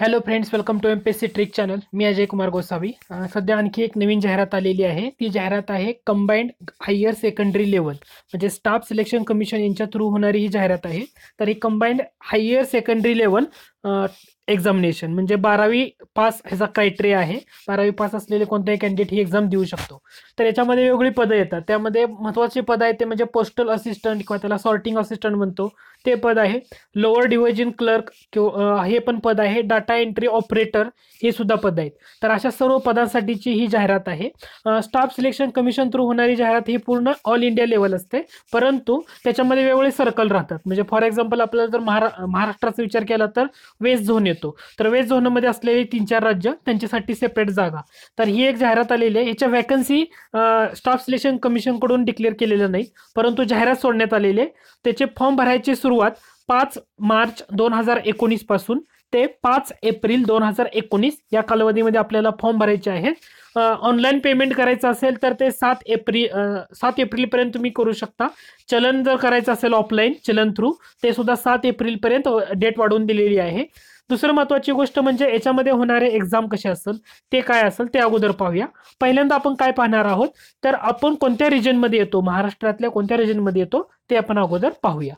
hello friends welcome to M trick channel मी अजय कुमार गोसावी सध्या आणखी एक नवीन जाहिरात आलेली आहे ती जाहिरात आहे कंबाईंड हायर सेकंडरी लेवल म्हणजे स्टाफ सिलेक्शन कमिशन यांच्या थ्रू होणारी ही जाहिरात आहे तर ही combined higher secondary level examination म्हणजे बारावी पास ह्याचा क्रायटेरिया आहे बारावी पास असलेले कोणताही कॅन्डिडेट ही एक्झाम देऊ शकतो तर याच्यामध्ये वेगळी पदं येतात त्यामध्ये महत्त्वाची पद आहे ते म्हणजे पोस्टल असिस्टंट किंवा त्याला सॉर्टिंग असिस्टंट म्हणतो ते पद आहे लोअर डिव्हिजन क्लर्क किंवा हे पण पद आहे डाटा एंट्री ऑपरेटर हे सुद्धा पद आहेत तर अशा सर्व पदांसाठीची ही जाहिरात आहे स्टाफ सिलेक्शन कमिशन थ्रू होणारी जाहिरात ही पूर्ण ऑल इंडिया लेवल असते परंतु त्याच्यामध्ये वेगवेगळे सर्कल राहतात म्हणजे फॉर एक्झाम्पल आपल्याला जर महारा महाराष्ट्राचा विचार केला तर वेस्ट झोन येतो तर वेस्ट झोनमध्ये असलेले तीन चार राज्य त्यांच्यासाठी सेपरेट जागा तर ही एक जाहिरात आलेली आहे याच्या वॅकन्सी स्टाफ सिलेक्शन कमिशनकडून डिक्लेअर केलेलं नाही परंतु जाहिरात सोडण्यात आलेली आहे त्याचे फॉर्म भरायची सुरुवात पाच मार्च दोन हजार एकोणीसपासून ते पाच एप्रिल दोन हजार एकोणीस या कालावधीमध्ये आपल्याला फॉर्म भरायचे आहेत ऑनलाईन पेमेंट करायचं असेल तर ते सात एप्रिल सात एप्रिलपर्यंत तुम्ही करू शकता चलन जर करायचं असेल ऑफलाईन चलन थ्रू ते सुद्धा सात एप्रिलपर्यंत डेट वाढवून दिलेली आहे दुसरं महत्वाची गोष्ट म्हणजे याच्यामध्ये होणारे एक्झाम कसे असेल ते काय असेल ते अगोदर पाहूया पहिल्यांदा आपण काय पाहणार आहोत तर आपण कोणत्या रिजनमध्ये येतो महाराष्ट्रातल्या कोणत्या रिजनमध्ये येतो ते आपण अगोदर पाहूया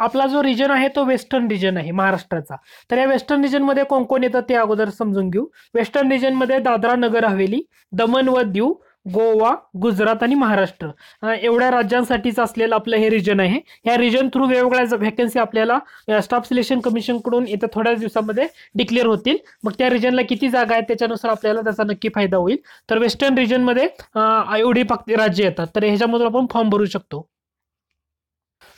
आपला जो रिजन आहे तो वेस्टर्न रिजन आहे महाराष्ट्राचा तर या वेस्टर्न रिजनमध्ये कोण कोण येतं ते अगोदर समजून घेऊ वेस्टर्न रिजनमध्ये दादरा नगर हवेली दमन व दीव गोवा गुजरात आणि महाराष्ट्र एवढ्या राज्यांसाठीच असलेलं आपलं हे रिजन आहे या रिजन थ्रू वेगवेगळ्या व्हॅकन्सी आपल्याला स्टाफ सिलेक्शन कमिशनकडून येत्या थोड्याच दिवसामध्ये डिक्लेअर होतील मग त्या रिजनला किती जागा आहेत त्याच्यानुसार आपल्याला त्याचा नक्की फायदा होईल तर वेस्टर्न रिजनमध्ये एवढी फक्त राज्य येतात तर ह्याच्यामधून आपण फॉर्म भरू शकतो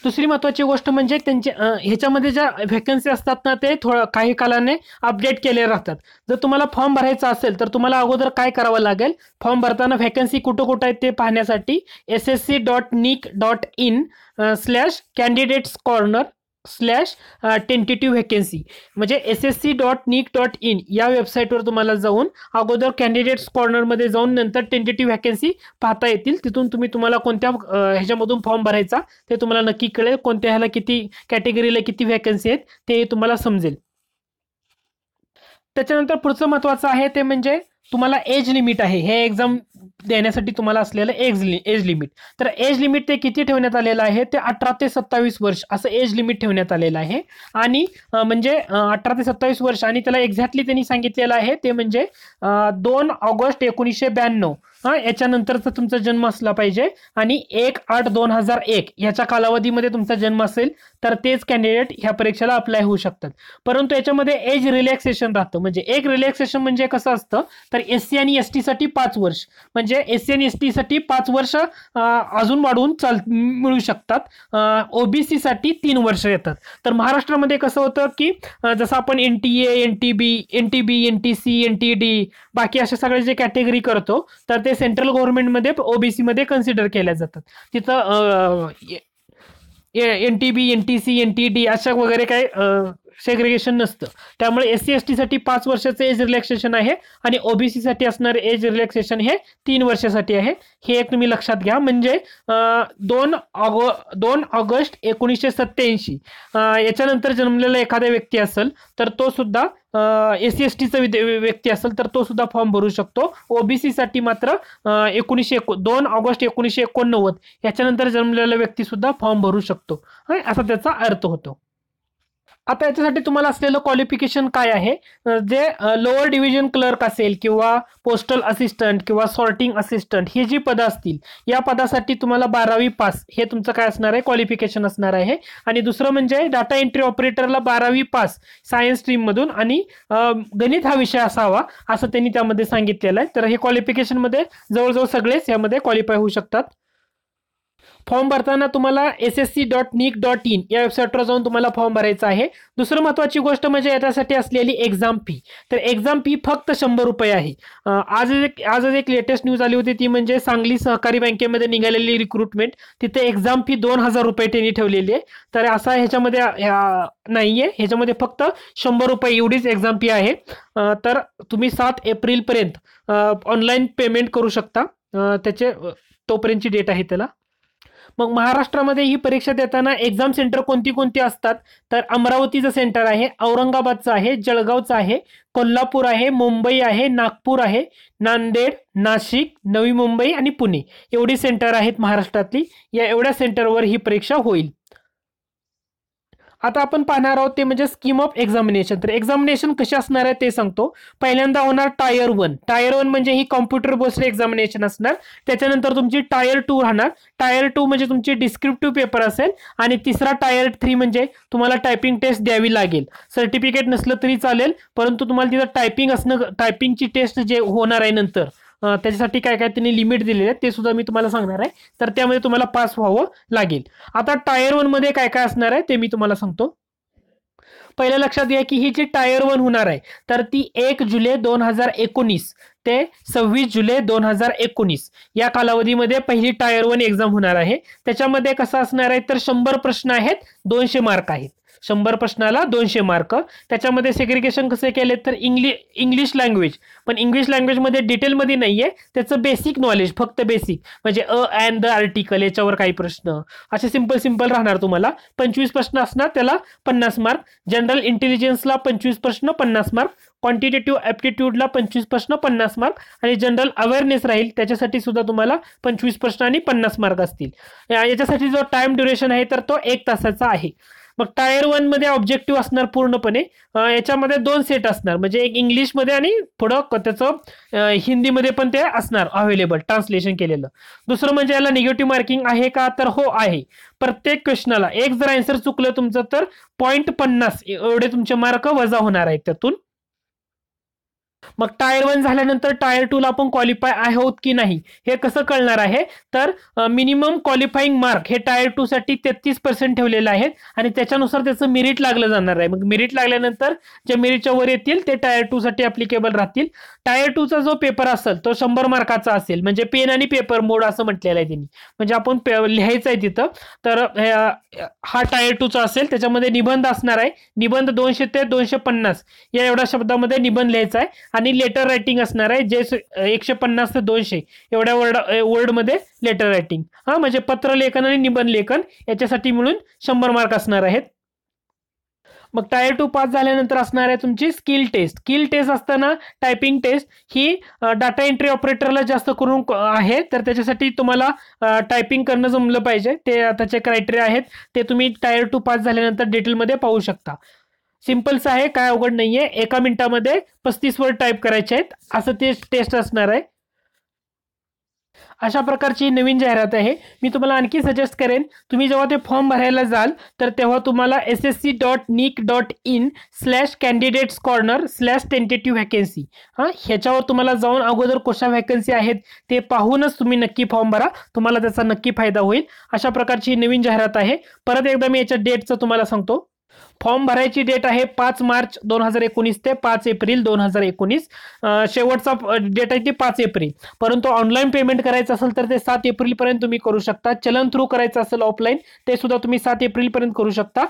दुसरी महत्वाची गोष्ट म्हणजे त्यांचे ह्याच्यामध्ये ज्या व्हॅकन्सी असतात ना ते थोडं काही कालाने अपडेट केले राहतात जर तुम्हाला फॉर्म भरायचा असेल तर तुम्हाला अगोदर काय करावं लागेल फॉर्म भरताना व्हॅकन्सी कुठं कुठं आहेत ते पाहण्यासाठी S S C dot nic dot in slash candidates corner slash tentative vacancy म्हणजे S S C dot nic dot in या वेबसाईटवर तुम्हाला जाऊन अगोदर कॅन्डिडेट्स कॉर्नरमध्ये जाऊन नंतर टेंटेटिव्ह व्हॅकन्सी पाहता येतील तिथून तुम्ही तुम्हाला कोणत्या ह्याच्यामधून फॉर्म भरायचा ते तुम्हाला नक्की कळेल कोणत्या ह्याला किती कॅटेगरीला किती व्हॅकन्सी आहेत ते तुम्हाला समजेल त्याच्यानंतर पुढचं महत्त्वाचं आहे ते म्हणजे तुम्हाला एज लिमिट आहे हे एक्झाम देण्यासाठी तुम्हाला असलेलं एज लि एज लिमिट तर एज लिमिट ते किती ठेवण्यात आलेलं आहे ते अठरा ते सत्तावीस वर्ष असं एज लिमिट ठेवण्यात आलेलं आहे आणि म्हणजे अठरा ते सत्तावीस वर्ष आणि त्याला एक्झॅक्टली त्यांनी सांगितलेलं आहे ते म्हणजे दोन ऑगस्ट एकोणीसशे ब्याण्णव हा याच्यानंतरचा तुमचा जन्म असला पाहिजे आणि एक आठ दोन हजार एक याच्या कालावधीमध्ये तुमचा जन्म असेल तर तेच कॅन्डिडेट ह्या परीक्षेला अप्लाय होऊ शकतात परंतु याच्यामध्ये एज रिलॅक्सेशन राहतं म्हणजे एक रिलॅक्सेशन म्हणजे कसं असतं तर एस सी आणि एस टीसाठी पाच वर्ष म्हणजे म्हणजे एस सी आणि एस टीसाठी पाच वर्ष अजून वाढवून चाल मिळू शकतात ओबीसीसाठी तीन वर्ष येतात तर महाराष्ट्रामध्ये कसं होतं की जसं आपण N T N T B N T B N T C N T D बाकी अशा सगळे जे कॅटेगरी करतो तर ते सेंट्रल गव्हर्नमेंटमध्ये ओबीसीमध्ये कन्सिडर केल्या जातात तिथं N T B N T C N T D अशा वगैरे काय सेग्रिगेशन नसतं त्यामुळे एस सी एस टीसाठी पाच वर्षाचं एज रिलॅक्सेशन आहे आणि ओबीसीसाठी असणारे एज रिलॅक्सेशन हे तीन वर्षासाठी आहे हे एक तुम्ही लक्षात घ्या म्हणजे दोन ऑग दोन ऑगस्ट एकोणीसशे सत्त्याऐंशी याच्यानंतर जन्मलेला एखादा व्यक्ती असेल तर तो सुद्धा एस सी एस टीचा व्यक्ती असेल तर तो सुद्धा फॉर्म भरू शकतो ओबीसीसाठी मात्र एकोणीसशे एको दोन ऑगस्ट एकोणीसशे एकोणनव्वद याच्यानंतर जन्मलेला सुद्धा फॉर्म भरू शकतो असा त्याचा अर्थ होतो आता याच्यासाठी तुम्हाला असलेलं क्वालिफिकेशन काय आहे जे लोअर डिव्हिजन क्लर्क असेल किंवा पोस्टल असिस्टंट किंवा सॉर्टिंग असिस्टंट हे जी पदं असतील या पदासाठी तुम्हाला बारावी पास हे तुमचं काय असणार आहे क्वालिफिकेशन असणार आहे आणि दुसरं म्हणजे डाटा एंट्री ऑपरेटरला बारावी पास सायन्स स्ट्रीममधून आणि गणित हा विषय असावा असं त्यांनी त्यामध्ये सांगितलेलं आहे तर हे क्वालिफिकेशनमध्ये जवळजवळ सगळेच यामध्ये क्वालिफाय होऊ शकतात फॉर्म भरताना तुम्हाला S S C dot nic dot in या वेबसाईटवर जाऊन तुम्हाला फॉर्म भरायचा आहे दुसरं महत्त्वाची गोष्ट म्हणजे याच्यासाठी असलेली एक्झाम फी तर एक्झाम फी फक्त शंभर रुपये आहे आज एक आज एक लेटेस्ट न्यूज आली होती ती म्हणजे सांगली सहकारी बँकेमध्ये निघालेली रिक्रुटमेंट तिथे एक्झाम फी दोन हजार रुपये त्यांनी ठेवलेली आहे तर असा ह्याच्यामध्ये नाही आहे ह्याच्यामध्ये फक्त शंभर रुपये एवढीच एक्झाम फी आहे तर तुम्ही सात एप्रिलपर्यंत ऑनलाईन पेमेंट करू शकता त्याचे तोपर्यंतची डेट आहे त्याला मग महाराष्ट्रामध्ये ही परीक्षा देताना एक्झाम सेंटर कोणती कोणती असतात तर अमरावतीचं सेंटर आहे औरंगाबादचं आहे जळगावचं आहे कोल्हापूर आहे मुंबई आहे नागपूर आहे नांदेड नाशिक नवी मुंबई आणि पुणे एवढी सेंटर आहेत महाराष्ट्रातली या एवढ्या सेंटरवर ही परीक्षा होईल आता आपण पाहणार आहोत ते म्हणजे स्कीम ऑफ एक्झामिनेशन तर एक्झामिनेशन कशी असणार आहे ते सांगतो पहिल्यांदा होणार टायर वन टायर वन म्हणजे ही कॉम्प्युटर बेस्ड एक्झामिनेशन असणार त्याच्यानंतर तुमची टायर टू राहणार टायर टू म्हणजे तुमची डिस्क्रिप्टिव्ह पेपर असेल आणि तिसरा टायर थ्री म्हणजे तुम्हाला टायपिंग टेस्ट द्यावी लागेल सर्टिफिकेट नसलं तरी चालेल परंतु तुम्हाला तिथं टायपिंग असणं टायपिंगची टेस्ट जे होणार आहे नंतर त्याच्यासाठी काय काय त्यांनी लिमिट दिलेले आहे ते सुद्धा मी तुम्हाला सांगणार आहे तर त्यामध्ये तुम्हाला पास व्हावं लागेल आता टायर वन मध्ये काय काय असणार आहे ते मी तुम्हाला सांगतो पहिल्या लक्षात घ्या की ही जी टायर वन होणार आहे तर ती एक जुलै दोन हजार एकोणीस ते सव्वीस जुलै दोन हजार एकोणीस या कालावधीमध्ये पहिली टायर वन एक्झाम होणार आहे त्याच्यामध्ये कसं असणार आहे तर शंभर प्रश्न आहेत दोनशे मार्क आहेत शंभर प्रश्नाला दोनशे मार्क त्याच्यामध्ये सेग्रिगेशन कसे केले तर इंग्लिश इंग्लिश लँग्वेज पण इंग्लिश लँग्वेजमध्ये डिटेलमध्ये नाही आहे त्याचं बेसिक नॉलेज फक्त बेसिक म्हणजे अ अँड द आर्टिकल याच्यावर काही प्रश्न असे सिंपल सिंपल राहणार तुम्हाला पंचवीस प्रश्न असणार त्याला पन्नास मार्क जनरल इंटेलिजन्सला पंचवीस प्रश्न पन्नास मार्क क्वांटिटेटिव्ह ॲप्टिट्यूडला पंचवीस प्रश्न पन्नास मार्क आणि जनरल अवेअरनेस राहील त्याच्यासाठी सुद्धा तुम्हाला पंचवीस प्रश्न आणि पन्नास मार्क असतील याच्यासाठी जो टाइम ड्युरेशन आहे तर तो एक तासाचा आहे मग टायर वन मध्ये ऑब्जेक्टिव्ह असणार पूर्णपणे याच्यामध्ये दोन सेट असणार म्हणजे एक इंग्लिशमध्ये आणि पुढं त्याचं हिंदीमध्ये पण ते असणार अवेलेबल ट्रान्सलेशन केलेलं दुसरं म्हणजे याला निगेटिव्ह मार्किंग आहे का तर हो आहे प्रत्येक क्वेश्चनाला एक जर आन्सर चुकलं तुमचं तर पॉईंट पन्नास एवढे तुमचे मार्क वजा होणार आहेत त्यातून मग टायर वन झाल्यानंतर टायर टूला आपण क्वालिफाय आहोत की नाही हे कसं कळणार आहे तर मिनिमम क्वालिफाईंग मार्क हे टायर टू साठी तेहतीस पर्सेंट ठेवलेले आहेत आणि त्याच्यानुसार त्याचं मेरिट लागलं जाणार आहे मग मेरिट लागल्यानंतर जे मेरिटच्या वर येतील ते टायर टू साठी अप्लिकेबल राहतील टायर चा जो पेपर असेल तो शंभर मार्काचा असेल म्हणजे पेन आणि पेपर मोड असं म्हटलेलं आहे त्यांनी म्हणजे आपण लिहायचं आहे तिथं तर हा टायर चा असेल त्याच्यामध्ये निबंध असणार आहे निबंध दोनशे ते दोनशे पन्नास या एवढ्या शब्दामध्ये निबंध लिहायचा आहे आणि लेटर रायटिंग असणार आहे जे एकशे पन्नास ते दोनशे एवढ्या वर्ड वर्डमध्ये लेटर रायटिंग हा म्हणजे लेखन आणि निबंध लेखन याच्यासाठी मिळून शंभर मार्क असणार आहेत मग टायर टू पास झाल्यानंतर असणार आहे तुमची स्किल टेस्ट स्किल टेस्ट असताना टायपिंग टेस्ट ही डाटा एंट्री ऑपरेटरला जास्त करून आहे तर त्याच्यासाठी तुम्हाला टायपिंग करणं जमलं पाहिजे ते आताचे क्रायटेरिया आहेत ते तुम्ही टायर टू पास झाल्यानंतर डिटेलमध्ये पाहू शकता सिम्पलच आहे काय अवघड नाहीये एका मिनिटामध्ये पस्तीस वर्ड टाईप करायचे आहेत असं ते टेस्ट असणार आहे अशा प्रकारची नवीन जाहिरात आहे मी तुम्हाला आणखी सजेस्ट करेन तुम्ही जेव्हा ते फॉर्म भरायला जाल तर तेव्हा तुम्हाला S S C dot nic dot in slash candidates corner slash tentative vacancy हां ह्याच्यावर तुम्हाला जाऊन अगोदर कोशा व्हॅकन्सी आहेत ते पाहूनच तुम्ही नक्की फॉर्म भरा तुम्हाला त्याचा नक्की फायदा होईल अशा प्रकारची नवीन जाहिरात आहे परत एकदा मी याच्या डेटचं तुम्हाला सांगतो फॉर्म भरायची डेट आहे पाच मार्च दोन हजार एकोणीस ते पाच एप्रिल दोन हजार एकोणीस शेवटचा डेट आहे ती पाच एप्रिल परंतु ऑनलाईन पेमेंट करायचं असेल तर ते सात एप्रिलपर्यंत तुम्ही करू शकता चलन थ्रू करायचं असेल ऑफलाईन ते सुद्धा तुम्ही सात पर्यंत करू शकता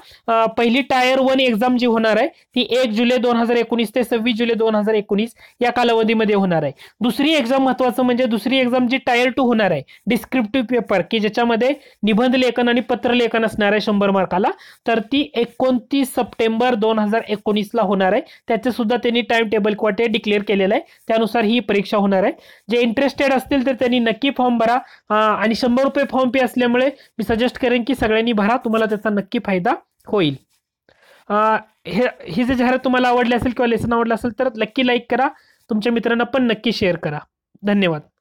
पहिली टायर वन एक्झाम जी होणार आहे ती एक जुलै दोन हजार एकोणीस ते सव्वीस जुलै दोन हजार एकोणीस या कालावधीमध्ये होणार आहे दुसरी एक्झाम महत्वाचं म्हणजे दुसरी एक्झाम जी टायर टू होणार आहे डिस्क्रिप्टिव्ह पेपर की ज्याच्यामध्ये निबंध लेखन आणि पत्रलेखन असणार आहे शंभर मार्काला तर ती एकोणतीस तीस सप्टेंबर दोन हजार एकोणीसला होणार आहे त्याचं सुद्धा त्यांनी टाइम टेबल किंवा डिक्लेअर केलेलं आहे त्यानुसार ही परीक्षा होणार आहे जे इंटरेस्टेड असतील तर त्यांनी नक्की फॉर्म भरा आणि शंभर रुपये फॉर्म फी असल्यामुळे मी सजेस्ट करेन की सगळ्यांनी भरा तुम्हाला त्याचा नक्की फायदा होईल हे ही जे जाहिरात तुम्हाला आवडली असेल किंवा लेसन आवडलं असेल तर नक्की लाईक करा तुमच्या मित्रांना पण नक्की शेअर करा धन्यवाद